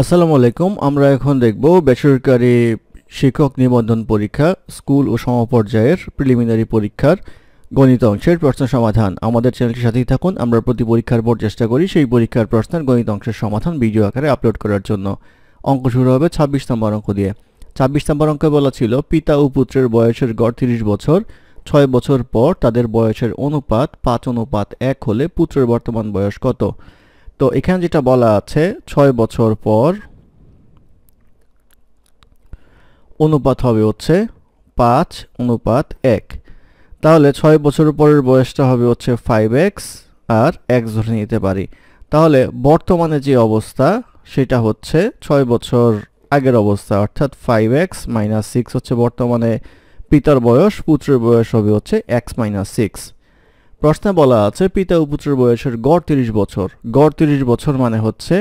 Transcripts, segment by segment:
আসসালামু আলাইকুম আমরা এখন দেখব বেসরকারি শিক্ষক নিবন্ধন পরীক্ষা স্কুল ও সমপর্যায়ের প্রিলিমিনারি পরীক্ষার গণিত অংশের প্রশ্ন সমাধান আমাদের চ্যানেলটির সাথেই থাকুন আমরা প্রতি পরীক্ষার পর চেষ্টা করি সেই পরীক্ষার প্রশ্নের গণিত অংশের সমাধান ভিডিও আকারে আপলোড করার জন্য অঙ্ক শুরু হবে ছাব্বিশ নম্বর অঙ্ক দিয়ে ছাব্বিশ নম্বর অঙ্কে বলা ছিল পিতা ও পুত্রের বয়সের গড় তিরিশ বছর ছয় বছর পর তাদের বয়সের অনুপাত পাঁচ অনুপাত এক হলে পুত্রের বর্তমান বয়স কত তো এখানে যেটা বলা আছে ছয় বছর পর অনুপাত হবে হচ্ছে পাঁচ অনুপাত এক তাহলে ছয় বছর পরের বয়সটা হবে হচ্ছে ফাইভ এক্স আর এক্স ধরে নিতে পারি তাহলে বর্তমানে যে অবস্থা সেটা হচ্ছে ছয় বছর আগের অবস্থা অর্থাৎ ফাইভ এক্স মাইনাস সিক্স হচ্ছে বর্তমানে পিতার বয়স পুত্রের বয়স হবে হচ্ছে এক্স মাইনাস সিক্স প্রশ্নে বলা আছে পিতা ও পুত্রের বয়সের গড় তিরিশ বছর গড় তিরিশ বছর মানে হচ্ছে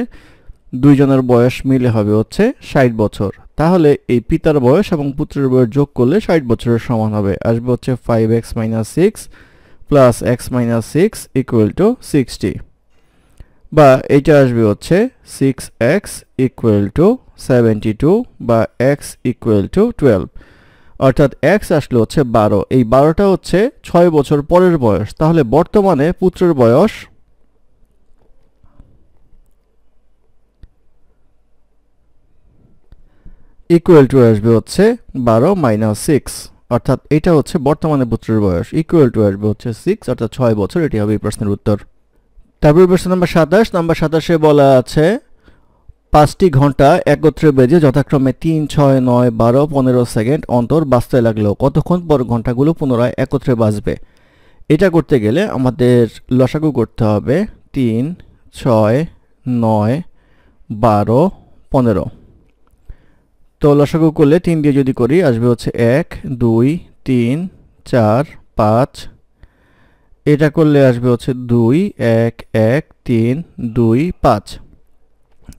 দুইজনের বয়স মিলে হবে হচ্ছে ষাট বছর তাহলে এই পিতার বয়স এবং পুত্রের বয়স যোগ করলে ষাট বছরের সমান হবে আসবে হচ্ছে five X minus six plus X minus six equal to sixty বা এটা আসবে হচ্ছে six X equal to seventy two বা এক্স ইকুয়াল টু টুয়েলভ অর্থাৎ এক্স আসলে হচ্ছে বারো এই বারোটা হচ্ছে ছয় বছর পরের বয়স তাহলে বর্তমানে পুত্রের বয়স ইকুয়াল টু আসবে হচ্ছে বারো মাইনাস সিক্স অর্থাৎ এটা হচ্ছে বর্তমানে পুত্রের বয়স ইকুয়াল টু আসবে হচ্ছে সিক্স অর্থাৎ ছয় বছর এটি হবে এই প্রশ্নের উত্তর তারপর প্রশ্ন নম্বর সাতাশ নম্বর সাতাশে বলা আছে পাঁচটি ঘন্টা একত্রে বেজে যথাক্রমে তিন ছয় নয় বারো পনেরো সেকেন্ড অন্তর বাঁচতে লাগলো কতক্ষণ পর ঘন্টাগুলো পুনরায় একত্রে বাঁচবে এটা করতে গেলে আমাদের লসাগু করতে হবে তিন ছয় নয় বারো পনেরো তো লসাগু করলে তিন দিয়ে যদি করি আসবে হচ্ছে এক দুই তিন চার পাঁচ এটা করলে আসবে হচ্ছে দুই এক এক তিন দুই পাঁচ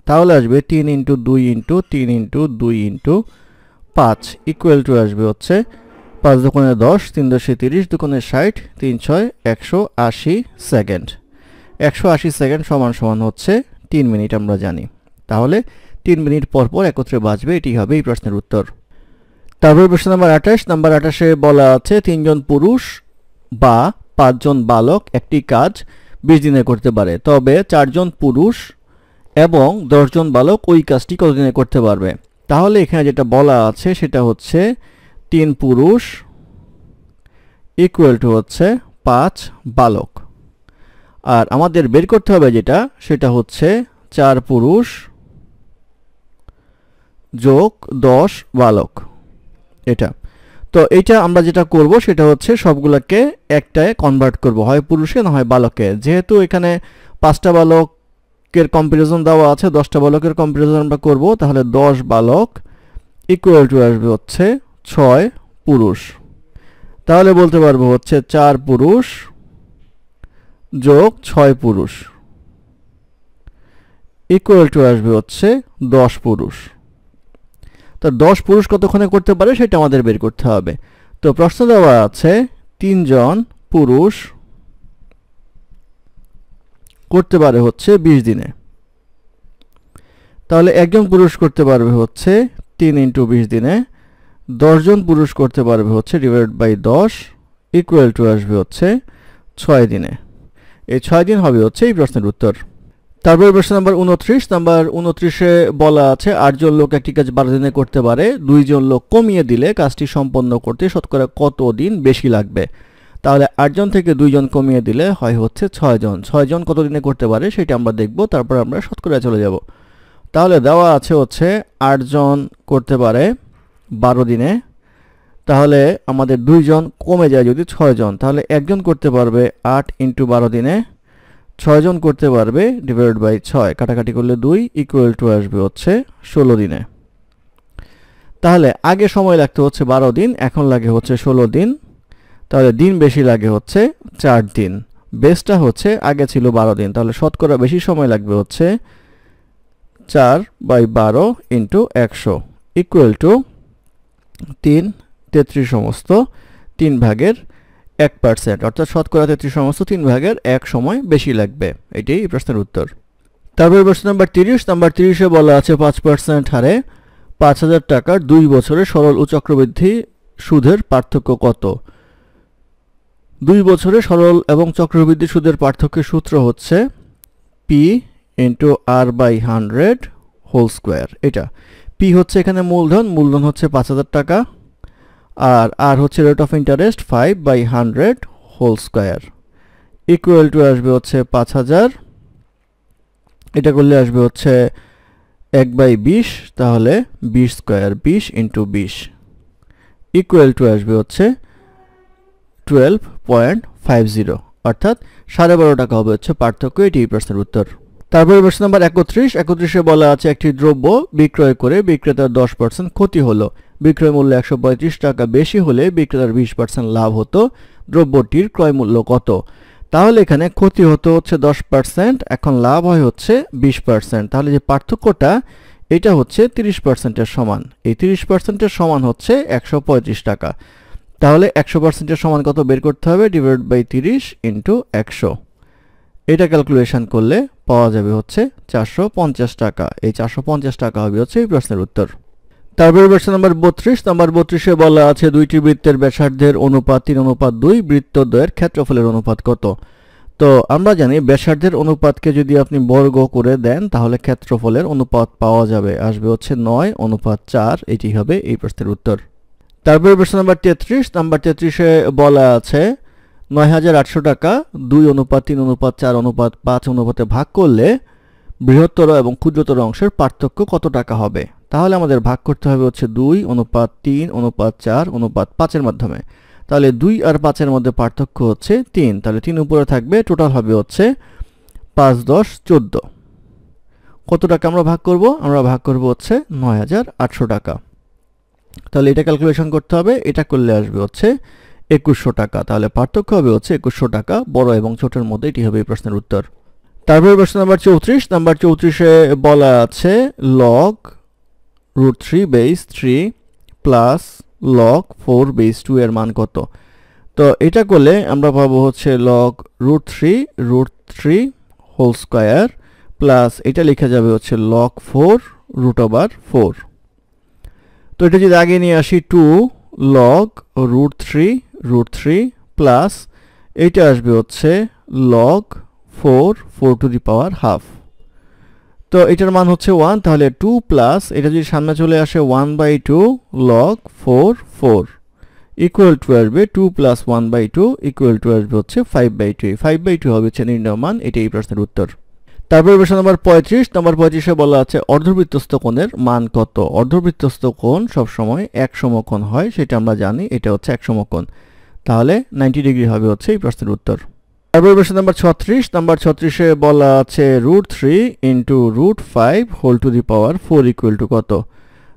তাহলে আসবে তিন ইন্টু দুই ইন্টু তিন ইন্টু দুই ইন্টু পাঁচ ইকুয়াল টু আসবে হচ্ছে পাঁচ দোকানে দশ তিন দশে তিরিশ দোকানে ষাট তিন ছয় একশো আশি সেকেন্ড একশো আশি সেকেন্ড সমান সমান হচ্ছে তিন মিনিট আমরা জানি তাহলে তিন মিনিট পর পর একত্রে বাঁচবে এটি হবে এই প্রশ্নের উত্তর তারপর প্রশ্ন নাম্বার আঠাশ নাম্বার আঠাশে বলা আছে তিনজন পুরুষ বা পাঁচজন বালক একটি কাজ বিশ দিনে করতে পারে তবে চারজন পুরুষ এবং দশজন বালক ওই কাজটি কতদিনে করতে পারবে তাহলে এখানে যেটা বলা আছে সেটা হচ্ছে তিন পুরুষ ইকুয়াল টু হচ্ছে পাঁচ বালক আর আমাদের বের করতে হবে যেটা সেটা হচ্ছে চার পুরুষ যোগ দশ বালক এটা তো এটা আমরা যেটা করব সেটা হচ্ছে সবগুলোকে একটায় কনভার্ট করব হয় পুরুষে না হয় বালকে যেহেতু এখানে পাঁচটা বালক বালকের কম্পারিজন দেওয়া আছে দশটা বালকের কম্পারিজন আমরা করবো তাহলে দশ বালক ইকুয়াল টু আসবে হচ্ছে ছয় পুরুষ তাহলে বলতে পারবো হচ্ছে চার পুরুষ যোগ ছয় পুরুষ ইকুয়াল টু আসবে হচ্ছে দশ পুরুষ তো দশ পুরুষ কতক্ষণে করতে পারে সেটা আমাদের বের করতে হবে তো প্রশ্ন দেওয়া আছে তিনজন পুরুষ করতে পারে হচ্ছে বিশ দিনে তাহলে একজন পুরুষ করতে পারবে হচ্ছে তিন ইন্টু বিশ দিনে দশজন পুরুষ করতে পারবে হচ্ছে ডিভাইড বাই দশ ইকুয়াল টু আসবে হচ্ছে ছয় দিনে এই ছয় দিন হবে হচ্ছে এই প্রশ্নের উত্তর তারপরে প্রশ্ন নাম্বার উনত্রিশ নাম্বার উনত্রিশে বলা আছে আটজন লোক একটি কাজ বারো দিনে করতে পারে দুইজন লোক কমিয়ে দিলে কাজটি সম্পন্ন করতে শতকরা কত দিন বেশি লাগবে তাহলে আটজন থেকে দুইজন কমিয়ে দিলে হয় হচ্ছে ছয়জন ছয়জন কতদিনে করতে পারে সেটা আমরা দেখব তারপর আমরা শতকরা চলে যাব তাহলে দেওয়া আছে হচ্ছে আটজন করতে পারে বারো দিনে তাহলে আমাদের দুইজন কমে যায় যদি ছয়জন তাহলে একজন করতে পারবে আট ইন্টু বারো দিনে ছয়জন করতে পারবে ডিভাইড বাই ছয় কাটাকাটি করলে দুই ইকুয়াল টু আসবে হচ্ছে ষোলো দিনে তাহলে আগে সময় লাগতে হচ্ছে বারো দিন এখন লাগে হচ্ছে ষোলো দিন তাহলে দিন বেশি লাগে হচ্ছে চার দিন বেসটা হচ্ছে আগে ছিল বারো দিন তাহলে শতকরা বেশি সময় লাগবে হচ্ছে চার বাই বারো ইন্টু একশো ইকুয়াল টু তিন তেত্রিশ সমস্ত তিন ভাগের এক পার্সেন্ট অর্থাৎ শতকরা তেত্রিশ সমস্ত তিন ভাগের এক সময় বেশি লাগবে এটাই এই প্রশ্নের উত্তর তারপরে প্রশ্ন নাম্বার তিরিশ নাম্বার তিরিশে বলা আছে পাঁচ পার্সেন্ট হারে পাঁচ হাজার টাকার দুই বছরে সরল ও চক্রবৃদ্ধি সুদের পার্থক্য কত দুই বছরে সরল এবং চক্রবৃদ্ধি সুদের পার্থক্যের সূত্র হচ্ছে P into R by hundred whole square এটা পি হচ্ছে এখানে মূলধন মূলধন হচ্ছে পাঁচ হাজার টাকা আর আর হচ্ছে rate of interest five by hundred whole square equal to আসবে হচ্ছে পাঁচ হাজার এটা করলে আসবে হচ্ছে এক বাই বিশ তাহলে বিশ স্কোয়ার বিশ ইন্টু বিশ ইকুয়াল টু আসবে হচ্ছে টুয়েলভ পয়েন্ট ফাইভ জিরো অর্থাৎ সাড়ে বারো টাকা হবে হচ্ছে পার্থক্য এটি প্রশ্নের উত্তর তারপরে প্রশ্ন নম্বর একত্রিশ একত্রিশে বলা আছে একটি দ্রব্য বিক্রয় করে বিক্রেতার দশ পার্সেন্ট ক্ষতি হলো বিক্রয় মূল্য একশো টাকা বেশি হলে বিক্রেতার বিশ পার্সেন্ট লাভ হতো দ্রব্যটির ক্রয় মূল্য কত তাহলে এখানে ক্ষতি হতো হচ্ছে দশ পার্সেন্ট এখন লাভ হয় হচ্ছে বিশ পার্সেন্ট তাহলে যে পার্থক্যটা এটা হচ্ছে তিরিশ পার্সেন্টের সমান এই তিরিশ পার্সেন্টের সমান হচ্ছে একশো টাকা তাহলে একশো পার্সেন্টের সমান কত বের করতে হবে ডিভাইড বাই তিরিশ ইন্টু একশো এটা ক্যালকুলেশন করলে পাওয়া যাবে হচ্ছে চারশো টাকা এই চারশো টাকা হবে হচ্ছে এই প্রশ্নের উত্তর তারপরে প্রশ্ন নম্বর বত্রিশ নম্বর বত্রিশে বলা আছে দুইটি বৃত্তের ব্যাসার্ধের অনুপাত তিন অনুপাত দুই বৃত্ত দ্বয়ের ক্ষেত্রফলের অনুপাত কত তো আমরা জানি ব্যাসার্ধের অনুপাতকে যদি আপনি বর্গ করে দেন তাহলে ক্ষেত্রফলের অনুপাত পাওয়া যাবে আসবে হচ্ছে নয় অনুপাত চার এটি হবে এই প্রশ্নের উত্তর তারপরে প্রশ্ন নাম্বার তেত্রিশ নাম্বার তেত্রিশে বলা আছে নয় হাজার আটশো টাকা দুই অনুপাত তিন অনুপাত চার অনুপাত পাঁচ অনুপাতে ভাগ করলে বৃহত্তর এবং ক্ষুদ্রতর অংশের পার্থক্য কত টাকা হবে তাহলে আমাদের ভাগ করতে হবে হচ্ছে দুই অনুপাত তিন অনুপাত চার অনুপাত পাঁচের মাধ্যমে তাহলে দুই আর পাঁচের মধ্যে পার্থক্য হচ্ছে তিন তাহলে তিন উপরে থাকবে টোটাল হবে হচ্ছে পাঁচ দশ চোদ্দ কত টাকা আমরা ভাগ করব আমরা ভাগ করব হচ্ছে নয় হাজার আটশো টাকা তাহলে এটা ক্যালকুলেশন করতে হবে এটা করলে আসবে হচ্ছে একুশশো টাকা তাহলে পার্থক্য হবে হচ্ছে একুশশো টাকা বড় এবং ছোটের মধ্যে এটি হবে এই প্রশ্নের উত্তর তারপরে প্রশ্ন নাম্বার চৌত্রিশ নাম্বার চৌত্রিশে বলা আছে log root three base three plus log four base two এর মান কত তো এটা করলে আমরা পাবো হচ্ছে log root three root three whole square plus এটা লেখা যাবে হচ্ছে log four root over four তো এটা যদি আগে নিয়ে আসি two log root three root three plus এটা আসবে হচ্ছে log four four to the power half তো এটার মান হচ্ছে ওয়ান তাহলে টু প্লাস এটা যদি সামনে চলে আসে one by two log four four equal to আসবে two plus one by two equal to আসবে হচ্ছে five by two five by two হবে হচ্ছে নির্ণয় মান এই প্রশ্নের উত্তর তারপরে প্রশ্ন নম্বর পঁয়ত্রিশ নম্বর পঁয়ত্রিশে বলা আছে অর্ধবৃত্তস্ত কোণের মান কত অর্ধবৃত্তস্ত কোণ সবসময় এক সমকোণ হয় সেটা আমরা জানি এটা হচ্ছে এক সমকোণ তাহলে নাইনটি ডিগ্রি হবে হচ্ছে এই প্রশ্নের উত্তর তারপরে প্রশ্ন নম্বর ছত্রিশ নম্বর ছত্রিশে বলা আছে root three into root five whole to the power four equal to কত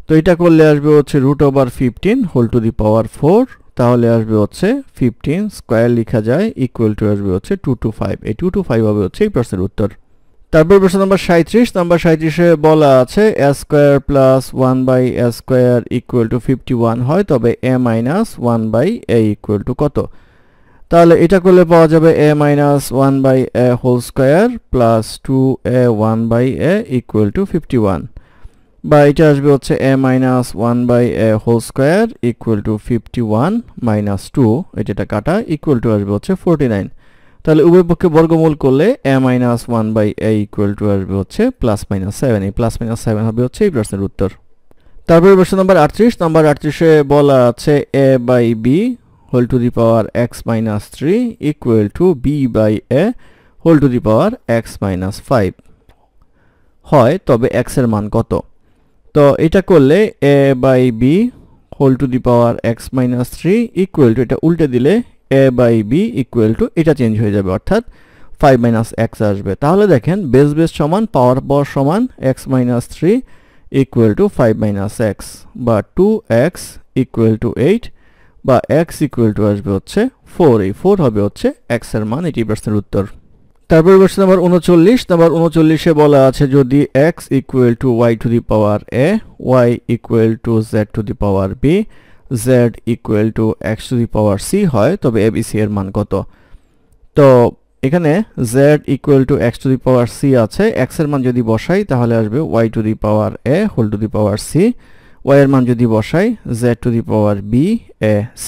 তো এটা করলে আসবে হচ্ছে root over fifteen whole to the power four তাহলে আসবে হচ্ছে ফিফটিন স্কোয়ার লেখা যায় ইকুয়াল টু আসবে হচ্ছে টু টু ফাইভ এই টু টু ফাইভ হবে হচ্ছে এই প্রশ্নের উত্তর তারপর প্রশ্ন নম্বর সাঁত্রিশ নম্বর সাঁত্রিশে বলা আছে S square plus one by S square equal to fifty one হয় তবে A minus one by A equal to কত তাহলে এটা করলে পাওয়া যাবে A minus one by A whole square plus two A one by A equal to fifty one বা এটা আসবে হচ্ছে A minus one by A whole square equal to fifty one minus two এটা কাটা ইকুয়াল টু আসবে হচ্ছে forty nine তাহলে উভয় পক্ষে বর্গমূল করলে A minus one by A equal to আসবে হচ্ছে প্লাস মাইনাস সেভেন এই প্লাস মাইনাস সেভেন হবে হচ্ছে এই প্রশ্নের উত্তর তারপরে প্রশ্ন নম্বর আটত্রিশ নম্বর আটত্রিশে বলা আছে A by B whole to the power X minus three equal to B by A whole to the power X minus five হয় তবে এক্সের মান কত তো এটা করলে A by B whole to the power X minus three equal to এটা উল্টে দিলে A by B equal to এটা চেঞ্জ হয়ে যাবে অর্থাৎ ফাইভ মাইনাস এক্স আসবে তাহলে দেখেন বেস বেস সমান পাওয়ার পর সমান X minus three equal to five minus X বা two X equal to eight বা এক্স ইকুয়াল টু আসবে হচ্ছে ফোর এই ফোর হবে হচ্ছে এক্সের মান এইটি প্রশ্নের উত্তর তারপর কোশ্চেন নাম্বার উনচল্লিশ নাম্বার উনচল্লিশে বলা আছে যদি X equal to Y to the power A Y equal to Z to the power B z equal to x to the power c হয় তবে abc এর মান কত তো এখানে z equal to x to the power c আছে x এর মান যদি বসাই তাহলে আসবে y to the power a whole to the power c y এর মান যদি বসাই z to the power b a c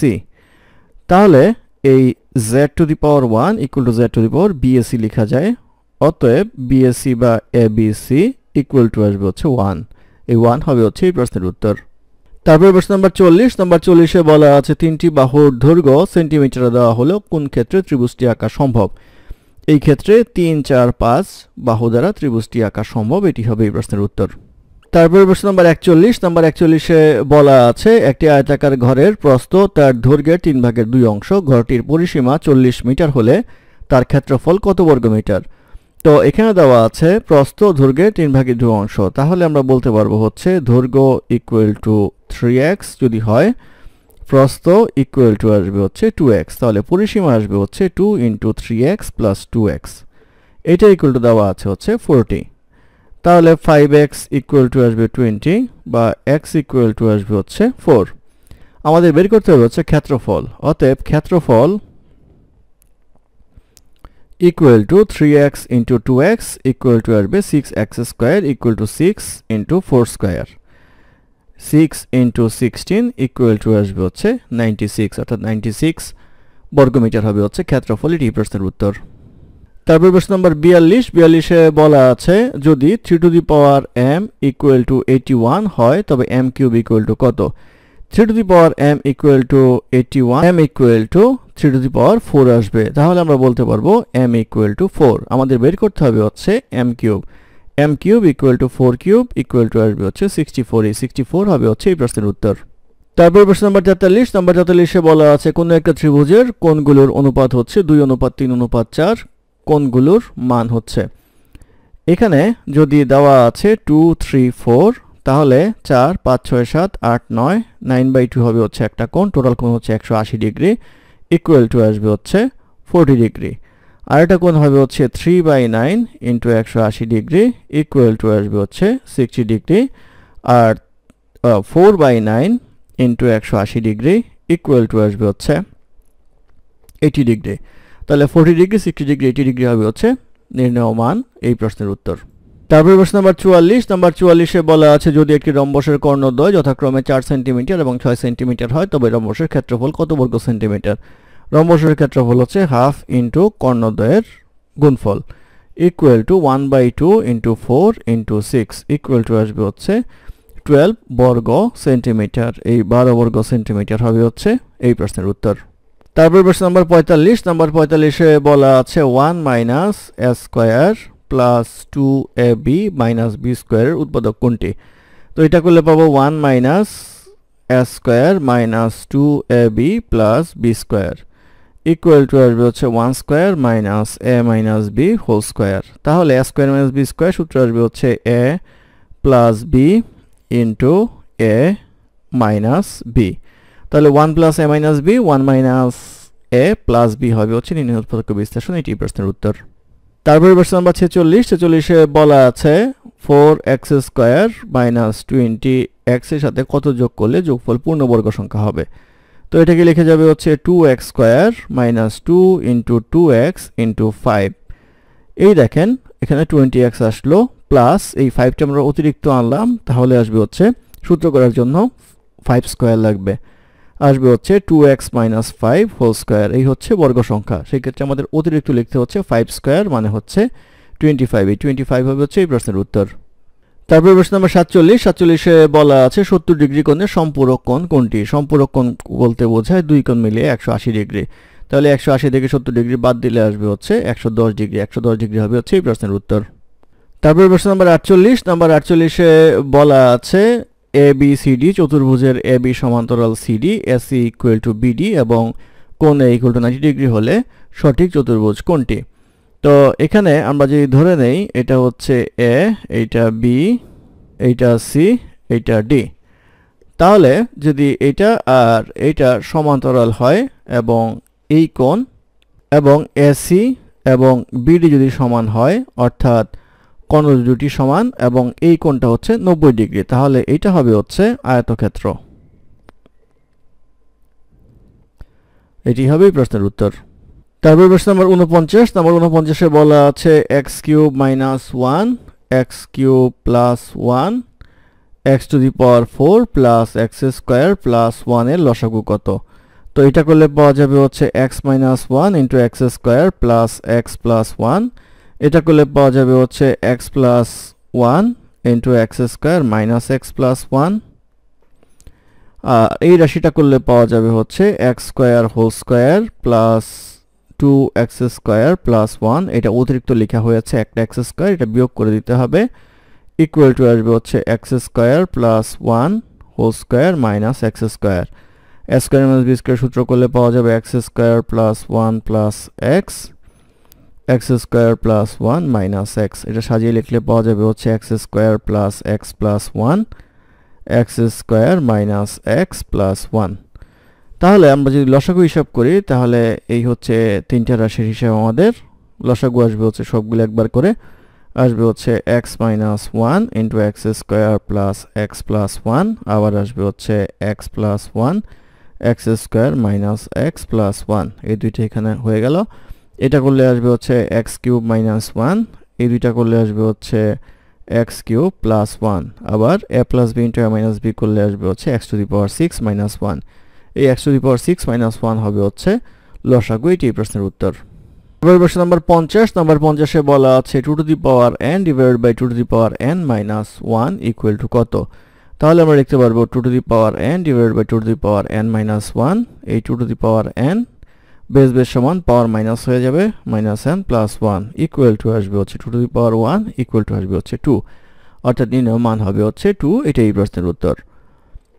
তাহলে এই z to the power 1 equal to z to the power b a c লেখা যায় অতএব b a c বা a b c equal to আসবে হচ্ছে 1 এই 1 হবে হচ্ছে এই প্রশ্নের উত্তর তারপর প্রশ্ন নম্বর চল্লিশ নম্বর চল্লিশে বলা আছে তিনটি বাহুর দৈর্ঘ্য সেন্টিমিটারে দেওয়া হলো কোন ক্ষেত্রে ত্রিভুজটি আঁকা সম্ভব এই ক্ষেত্রে তিন চার পাঁচ বাহু দ্বারা ত্রিভুজটি আঁকা সম্ভব এটি হবে এই প্রশ্নের উত্তর তারপরে প্রশ্ন নম্বর একচল্লিশ নম্বর একচল্লিশে বলা আছে একটি আয়তাকার ঘরের প্রস্ত তার দৈর্ঘ্যের তিন ভাগের দুই অংশ ঘরটির পরিসীমা চল্লিশ মিটার হলে তার ক্ষেত্রফল কত বর্গ মিটার তো এখানে দেওয়া আছে প্রস্থ দৈর্ঘ্যের তিন ভাগের দু অংশ তাহলে আমরা বলতে পারবো হচ্ছে দৈর্ঘ্য ইকুয়াল টু থ্রি এক্স যদি হয় প্রস্থ ইকুয়াল টু আসবে হচ্ছে টু এক্স তাহলে পরিসীমা আসবে হচ্ছে two into three X plus two X এটা ইকুয়াল টু দেওয়া আছে হচ্ছে ফোরটি তাহলে ফাইভ এক্স ইকুয়াল টু আসবে টোয়েন্টি বা এক্স ইকুয়াল টু আসবে হচ্ছে ফোর আমাদের বের করতে হবে হচ্ছে ক্ষেত্রফল অতএব ক্ষেত্রফল equal to 3x into 2x equal to আসবে 6x square equal to 6 into 4 square 6 into 16 equal to আসবে হচ্ছে 96 অর্থাৎ 96 বর্গমিটার হবে হচ্ছে ক্ষেত্রফল এটি প্রশ্নের উত্তর তারপর প্রশ্ন নম্বর বিয়াল্লিশ বিয়াল্লিশে বলা আছে যদি three to the power M equal to eighty one হয় তবে এম কিউব ইকুয়াল টু কত three to the power M equal to eighty one M equal to three to the power four আসবে তাহলে আমরা বলতে পারবো এম ইকুয়েল টু ফোর আমাদের বের করতে হবে হচ্ছে M cube M cube equal to four cube equal to আসবে হচ্ছে সিক্সটি ফোর এই সিক্সটি ফোর হবে হচ্ছে এই প্রশ্নের উত্তর তারপর প্রশ্ন নম্বর তেতাল্লিশ নম্বর তেতাল্লিশে বলা আছে কোনো একটা ত্রিভুজের কোনগুলোর অনুপাত হচ্ছে দুই অনুপাত তিন অনুপাত চার কোনগুলোর মান হচ্ছে এখানে যদি দেওয়া আছে টু থ্রি ফোর তাহলে চার পাঁচ ছয় সাত আট নয় নাইন বাই টু হবে হচ্ছে একটা কোন টোটাল কোন হচ্ছে একশো আশি ডিগ্রি ইকুয়াল টু আসবে হচ্ছে ফোরটি ডিগ্রি আর এটা কোণ হবে হচ্ছে থ্রি বাই নাইন ইন্টু একশো আশি ডিগ্রি ইকুয়াল টু আসবে হচ্ছে সিক্সটি ডিগ্রি আর ফোর বাই নাইন ইন্টু একশো আশি ডিগ্রি ইকুয়াল টু আসবে হচ্ছে এইটি ডিগ্রি তাহলে forty degree sixty degree eighty degree হবে হচ্ছে নির্ণয় এই প্রশ্নের উত্তর তারপরে প্রশ্ন নাম্বার চুয়াল্লিশ নাম্বার চুয়াল্লিশে বলা আছে যদি একটি রম্বসের কর্ণদ্বয় যথাক্রমে চার সেন্টিমিটার এবং ছয় সেন্টিমিটার হয় তবে রম্বসের ক্ষেত্রফল কত বর্গ সেন্টিমিটার লম্বসরের ক্ষেত্রফল হচ্ছে হাফ ইন্টু কর্ণদ্বয়ের গুণফল equal to one by two into four into six equal to আসবে হচ্ছে টুয়েলভ বর্গ সেন্টিমিটার এই বারো বর্গ সেন্টিমিটার হবে হচ্ছে এই প্রশ্নের উত্তর তারপর প্রশ্ন নম্বর পঁয়তাল্লিশ নম্বর পঁয়তাল্লিশে বলা আছে one minus S square plus two A B minus B স্কোয়ারের উৎপাদক কোনটি তো এটা করলে পাবো one minus S square minus two A B plus B square equal to আসবে হচ্ছে one square minus A minus B whole square তাহলে A square minus B square সূত্র আসবে হচ্ছে A plus B into A minus B তাহলে one plus A minus B one minus A plus B হবে হচ্ছে নির্ণয় উৎপাদক বিশ্লেষণ এটি প্রশ্নের উত্তর তারপরে প্রশ্ন নাম্বার ছেচল্লিশ ছেচল্লিশে বলা আছে four X square minus twenty এক্সের সাথে কত যোগ করলে যোগফল পূর্ণবর্গ সংখ্যা হবে তো এটাকে লিখে যাবে হচ্ছে two X square minus two into two X into five এই দেখেন এখানে টোয়েন্টি এক্স আসলো প্লাস এই ফাইভটা আমরা অতিরিক্ত আনলাম তাহলে আসবে হচ্ছে সূত্র করার জন্য ফাইভ স্কোয়ার লাগবে আসবে হচ্ছে two X minus five whole square এই হচ্ছে বর্গ সংখ্যা সেক্ষেত্রে আমাদের অতিরিক্ত লিখতে হচ্ছে ফাইভ স্কোয়ার মানে হচ্ছে টোয়েন্টি ফাইভ এই টোয়েন্টি ফাইভ হবে হচ্ছে এই প্রশ্নের উত্তর তারপরে প্রশ্ন নম্বর সাতচল্লিশ সাতচল্লিশে বলা আছে সত্তর ডিগ্রি কোণের সম্পূরক কোণ কোনটি সম্পূরক কোণ বলতে বোঝায় দুই কোণ মিলিয়ে একশো আশি ডিগ্রি তাহলে একশো আশি থেকে সত্তর ডিগ্রি বাদ দিলে আসবে হচ্ছে একশো দশ ডিগ্রি একশো দশ ডিগ্রি হবে হচ্ছে এই প্রশ্নের উত্তর তারপরে প্রশ্ন নম্বর আটচল্লিশ নম্বর আটচল্লিশে বলা আছে এ বি সিডি চতুর্ভুজের এ বি সমান্তরাল C D A C equal to B D এবং কোন A equal to ninety degree হলে সঠিক চতুর্ভুজ কোনটি তো এখানে আমরা যদি ধরে নেই এটা হচ্ছে এ এইটা বি এইটা সি এইটা ডি তাহলে যদি এটা আর এইটা সমান্তরাল হয় এবং এই কোণ এবং এ সি এবং বিডি যদি সমান হয় অর্থাৎ কর্ণ দুটি সমান এবং এই কোণটা হচ্ছে নব্বই ডিগ্রি তাহলে এটা হবে হচ্ছে আয়তক্ষেত্র এটি হবে প্রশ্নের উত্তর তারপর প্রশ্ন নম্বর উনপঞ্চাশ নম্বর উনপঞ্চাশে বলা আছে X cube minus one X cube plus one X to the power four plus X square plus ওয়ানের লসাগু কত তো এটা করলে পাওয়া যাবে হচ্ছে X minus one into X square plus X plus one এটা করলে পাওয়া যাবে হচ্ছে X plus one into X square minus X plus one আর এই রাশিটা করলে পাওয়া যাবে হচ্ছে X square whole square plus two X square plus one এটা অতিরিক্ত লেখা হয়েছে একটা এক্স স্কোয়ার এটা বিয়োগ করে দিতে হবে ইকুয়াল টু আসবে হচ্ছে X square plus one whole square minus X square square minus B square সূত্র করলে পাওয়া যাবে X square plus one plus X X square plus one minus X এটা সাজিয়ে লিখলে পাওয়া যাবে হচ্ছে X square plus X plus one X square minus X plus one তাহলে আমরা যদি লসাগু হিসাব করি তাহলে এই হচ্ছে তিনটা রাশির হিসাব আমাদের লসাগু আসবে হচ্ছে সবগুলো একবার করে আসবে হচ্ছে X minus one into X square plus X plus one আবার আসবে হচ্ছে X plus one X square minus X plus one এই দুইটা এখানে হয়ে গেল এটা করলে আসবে হচ্ছে এক্স কিউব মাইনাস ওয়ান এই দুইটা করলে আসবে হচ্ছে এক্স কিউব প্লাস ওয়ান আবার A plus B into A minus B করলে আসবে হচ্ছে X to the power six minus one এই X to the power six minus one হবে হচ্ছে লসাগু এটি এই প্রশ্নের উত্তর এবার প্রশ্ন নম্বর পঞ্চাশ নম্বর পঞ্চাশে বলা আছে two to the power N divide by two to the power N minus one equal to কত তাহলে আমরা লিখতে পারবো two to the power N divide by two to the power N minus one এই two to the power N বেশ বেশ সমান power minus হয়ে যাবে minus N plus one equal to আসবে হচ্ছে two to the power one equal to আসবে হচ্ছে টু অর্থাৎ নির্ণয় মান হবে হচ্ছে টু এটাই প্রশ্নের উত্তর